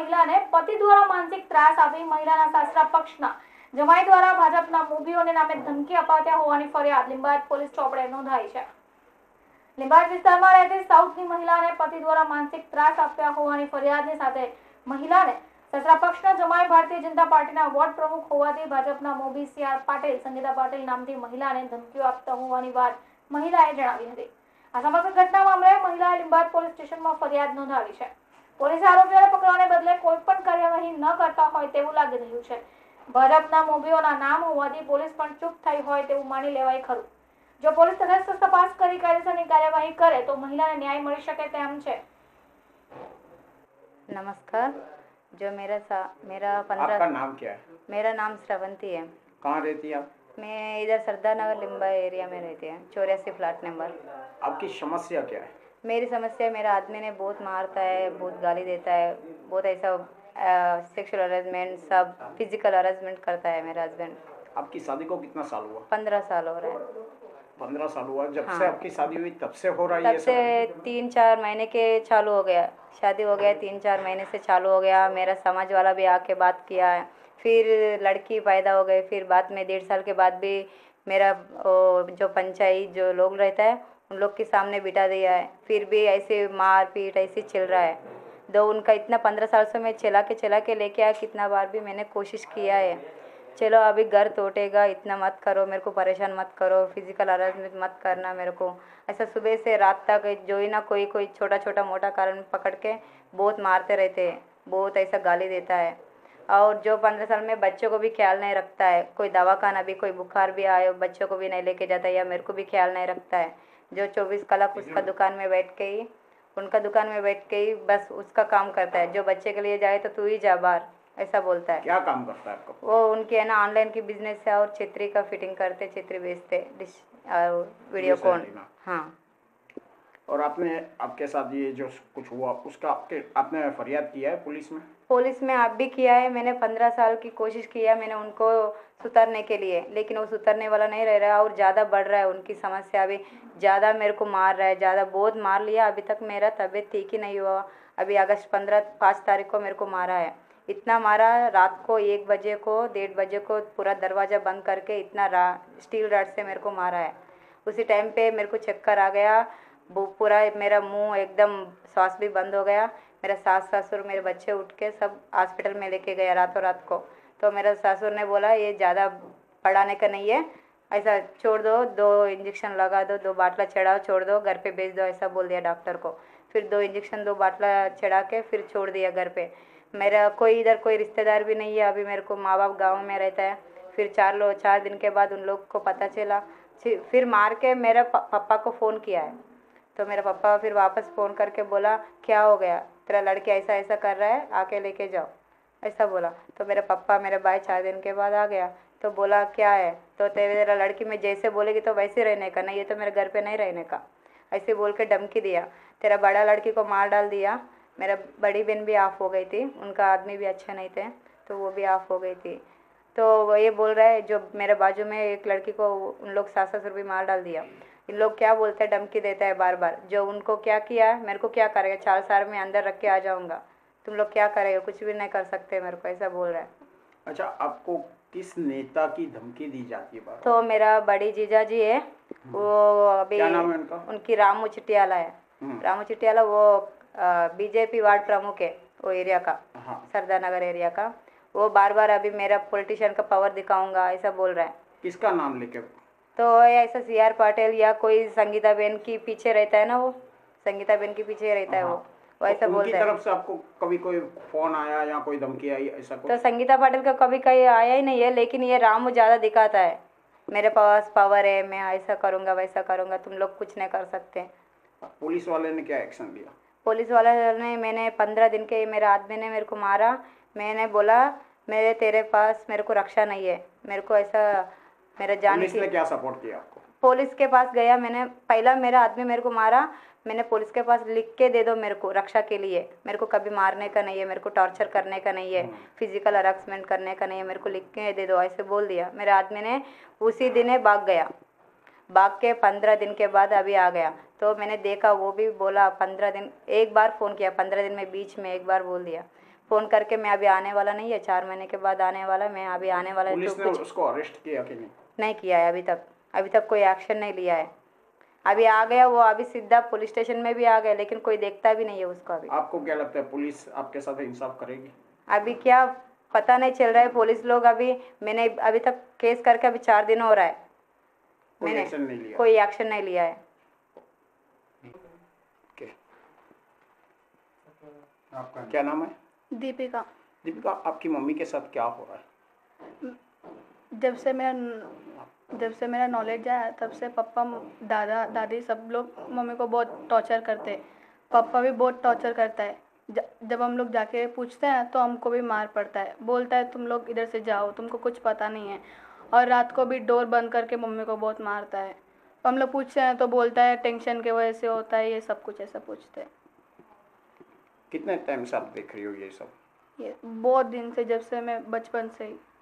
મહિલાને પતિ દ્વારા માનસિક ત્રાસ આપી મહિલાના સાસરા પક્ષના જમાઈ દ્વારા ભાજપના મોભીઓને નામે ધમકી અપાત્યા હોવાની ફરિયાદ લિંબાયત પોલીસ ચોપડે નોંધાઈ છે લિંબાયત વિસ્તારમાં રહેતી સાઉથની મહિલાને પતિ દ્વારા માનસિક ત્રાસ આપ્યા હોવાની ફરિયાદની સાથે મહિલાને સસરા પક્ષના જમાઈ ભારતીય જનતા પાર્ટીના વોર્ડ પ્રમુખ હોવાથી ભાજપના મોબી સી આર પાટીલ સંગીતા પાટીલ નામથી મહિલાને ધમકીઓ આપતા હોવાની વાત મહિલાએ જણાવી હતી આ સમગ્ર ઘટના મામલે મહિલાએ લીંબાદ પોલીસ સ્ટેશનમાં ફરિયાદ નોંધાવી છે પોલીસ આરોપિયાને પકડવાને બદલે કોઈ પણ કાર્યવાહી ન કરતા હોય તેવું લાગી રહ્યું છે ભરપના મુંબઈઓના નામ હોવા છતાં પોલીસ પણ ચૂપ થઈ હોય તેવું માની લેવાય ખરું જો પોલીસ તેને સસ્તા પાસ કરી કાયસની કાર્યવાહી કરે તો મહિલાને ન્યાય મળી શકે તેમ છે નમસ્કાર જો મારા મારા 15 આપકા નામ ક્યા હે મેરા નામ શ્રવન્તી હે ક્યાં રહેતી આપ મે ઈધર સરદાનગર લિમ્બા એરિયા મે રહેતી હાં 84 ફ્લેટ નંબર આપકી સમસ્યા ક્યાં હે मेरी समस्या मेरा आदमी ने बहुत मारता है बहुत गाली देता है बहुत ऐसा सेक्सुअल हरासमेंट सब फिजिकल हरासमेंट करता है मेरा हस्बैंड आपकी शादी को कितना साल हुआ पंद्रह साल हो रहा है पंद्रह साल हुआ जब हाँ। से आपकी शादी हुई तब से हो रहा है तब से तीन चार महीने के चालू हो गया शादी हो गया तीन चार महीने से चालू हो गया मेरा समाज वाला भी आके बात किया है फिर लड़की पैदा हो गई फिर बाद में डेढ़ साल के बाद भी मेरा जो पंचायत जो लोग रहता है उन लोग के सामने बिठा दिया है फिर भी ऐसे मार पीट ऐसे चल रहा है दो उनका इतना पंद्रह साल से मैं चला के चला के लेके आया कितना बार भी मैंने कोशिश किया है चलो अभी घर टूटेगा इतना मत करो मेरे को परेशान मत करो फिजिकल हरासमेंट मत करना मेरे को ऐसा सुबह से रात तक जो ही ना कोई कोई छोटा छोटा मोटा कारण पकड़ के बहुत मारते रहते हैं बहुत ऐसा गाली देता है और जो पंद्रह साल में बच्चों को भी ख्याल नहीं रखता है कोई दवाखाना भी कोई बुखार भी आए बच्चों को भी नहीं लेके जाता या मेरे को भी ख्याल नहीं रखता है जो चौबीस कलाक उसका दुकान में बैठ के ही उनका दुकान में बैठ के ही बस उसका काम करता है जो बच्चे के लिए जाए तो तू ही जा बाहर ऐसा बोलता है क्या काम करता है आपको वो उनकी है ना ऑनलाइन की बिजनेस है और छेत्री का फिटिंग करते छेत्री बेचते डिश वीडियो कॉल हाँ और आपने आपके साथ ये जो कुछ हुआ उसका आपके आपने फरियाद किया है पुलिस में पुलिस में आप भी किया है मैंने पंद्रह साल की कोशिश किया मैंने उनको सुतरने के लिए लेकिन वो सुतरने वाला नहीं रह रहा और ज़्यादा बढ़ रहा है उनकी समस्या अभी ज़्यादा मेरे को मार रहा है ज़्यादा बहुत मार लिया अभी तक मेरा तबीयत ठीक ही नहीं हुआ अभी अगस्त पंद्रह पाँच तारीख को मेरे को मारा है इतना मारा रात को एक बजे को डेढ़ बजे को पूरा दरवाज़ा बंद करके इतना रा स्टील रॉड से मेरे को मारा है उसी टाइम पे मेरे को चक्कर आ गया वो पूरा मेरा मुंह एकदम श्वास भी बंद हो गया मेरा सास ससुर मेरे बच्चे उठ के सब हॉस्पिटल में लेके गया रातों रात को तो मेरा सासुर ने बोला ये ज़्यादा पढ़ाने का नहीं है ऐसा छोड़ दो दो इंजेक्शन लगा दो दो बाटला चढ़ाओ छोड़ दो घर पे भेज दो ऐसा बोल दिया डॉक्टर को फिर दो इंजेक्शन दो बाटला चढ़ा के फिर छोड़ दिया घर पे मेरा कोई इधर कोई रिश्तेदार भी नहीं है अभी मेरे को माँ बाप गाँव में रहता है फिर चार लोग चार दिन के बाद उन लोग को पता चला फिर मार के मेरे पापा को फ़ोन किया है तो मेरा पापा फिर वापस फ़ोन करके बोला क्या हो गया तेरा लड़के ऐसा ऐसा कर रहा है आके लेके जाओ ऐसा बोला तो मेरा पापा मेरे भाई चार दिन के बाद आ गया तो बोला क्या है तो तेरे तेरा लड़की में जैसे बोलेगी तो वैसे रहने का नहीं ये तो मेरे घर पे नहीं रहने का ऐसे बोल के धमकी दिया तेरा बड़ा लड़की को मार डाल दिया मेरा बड़ी बहन भी ऑफ हो गई थी उनका आदमी भी अच्छे नहीं थे तो वो भी ऑफ हो गई थी तो वो ये बोल रहा है जो मेरे बाजू में एक लड़की को उन लोग सास ससुर भी मार डाल दिया इन लोग क्या बोलते हैं धमकी देता है बार बार जो उनको क्या किया है मेरे को क्या करेगा चार साल में अंदर रख के आ जाऊँगा तुम लोग क्या करेगा कुछ भी नहीं कर सकते मेरे को ऐसा बोल रहे हैं अच्छा आपको किस नेता की धमकी दी जाती है तो मेरा बड़ी जीजा जी है वो हम्म। अभी क्या नाम है उनका उनकी रामू चिटियाला है हम्म। रामू चिटियाला वो बीजेपी वार्ड प्रमुख है वो एरिया का हाँ। सरदार नगर एरिया का वो बार बार अभी मेरा पॉलिटिशियन का पावर दिखाऊंगा ऐसा बोल रहा है किसका नाम लेके तो ऐसा सी आर पाटिल या कोई संगीता बेन की पीछे रहता है ना वो संगीता बेन के पीछे रहता है हाँ। वो वैसा तो बोल रहे तरफ से आपको कभी कोई फोन आया या कोई धमकी आई ऐसा कुछ तो संगीता पाटिल का कभी कहीं आया ही नहीं है लेकिन ये राम ज़्यादा दिखाता है मेरे पास पावर है मैं ऐसा करूँगा वैसा करूँगा तुम लोग कुछ नहीं कर सकते पुलिस वाले ने क्या एक्शन लिया पुलिस वाले ने मैंने पंद्रह दिन के मेरे आदमी ने मेरे को मारा मैंने बोला मेरे तेरे पास मेरे को रक्षा नहीं है मेरे को ऐसा मेरा जान पुलिस ने क्या सपोर्ट किया आपको पुलिस के पास गया मैंने पहला मेरा आदमी मेरे को मारा मैंने पुलिस के पास लिख के दे दो मेरे को रक्षा के लिए मेरे को कभी मारने का नहीं है मेरे को टॉर्चर करने का नहीं है फिजिकल हम्म। हरासमेंट करने का नहीं है मेरे को लिख के दे दो ऐसे बोल दिया मेरे आदमी ने उसी दिन भाग गया भाग के पंद्रह दिन के बाद अभी आ गया तो मैंने देखा वो भी बोला पंद्रह दिन एक बार फ़ोन किया पंद्रह दिन में बीच में एक बार बोल दिया फ़ोन करके मैं अभी आने वाला नहीं है चार महीने के बाद आने वाला मैं अभी आने वाला पुलिस तो ने उसको अरेस्ट किया कि नहीं नहीं किया है अभी तक अभी तक कोई एक्शन नहीं लिया है अभी आ गया वो अभी सीधा पुलिस स्टेशन में भी आ गया लेकिन कोई देखता भी नहीं है उसको अभी आपको क्या लगता है पुलिस आपके साथ इंसाफ करेगी अभी क्या पता नहीं चल रहा है पुलिस लोग अभी मैंने अभी तक केस करके अभी चार दिन हो रहा है मैंने कोई एक्शन नहीं लिया है आपका क्या नाम है दीपिका दीपिका आपकी मम्मी के साथ क्या हो रहा है जब से मेरा जब से मेरा नॉलेज आया तब से पप्पा दादा दादी सब लोग मम्मी को बहुत टॉर्चर करते पापा भी बहुत टॉर्चर करता है जब हम लोग जाके पूछते हैं तो हमको भी मार पड़ता है बोलता है तुम लोग इधर से जाओ तुमको कुछ पता नहीं है और रात को भी डोर बंद करके मम्मी को बहुत मारता है हम लोग पूछते हैं तो बोलता है टेंशन के वजह से होता है ये सब कुछ ऐसा पूछते हैं कितने टाइम से आप देख रही हो ये सब ये बहुत दिन से जब से मैं बचपन से ही